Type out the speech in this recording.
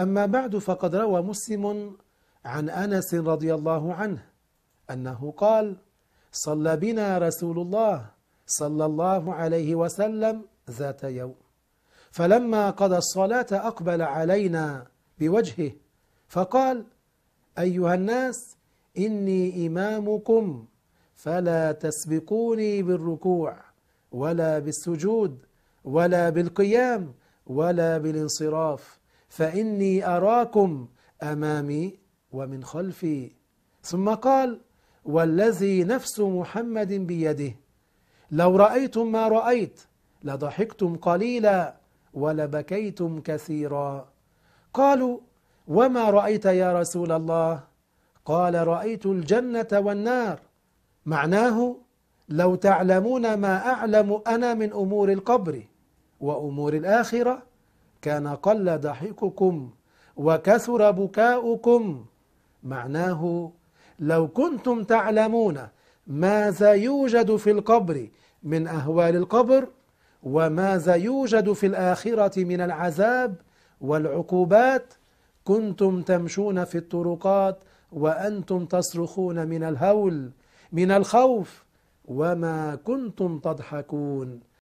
أما بعد فقد روى مسلم عن أنس رضي الله عنه أنه قال صلى بنا رسول الله صلى الله عليه وسلم ذات يوم فلما قضى الصلاة أقبل علينا بوجهه فقال أيها الناس إني إمامكم فلا تسبقوني بالركوع ولا بالسجود ولا بالقيام ولا بالانصراف فإني أراكم أمامي ومن خلفي ثم قال والذي نفس محمد بيده لو رأيتم ما رأيت لضحكتم قليلا ولبكيتم كثيرا قالوا وما رأيت يا رسول الله قال رأيت الجنة والنار معناه لو تعلمون ما أعلم أنا من أمور القبر وأمور الآخرة كان قل ضحككم وكثر بكاؤكم معناه لو كنتم تعلمون ماذا يوجد في القبر من أهوال القبر وماذا يوجد في الآخرة من العذاب والعقوبات كنتم تمشون في الطرقات وأنتم تصرخون من الهول من الخوف وما كنتم تضحكون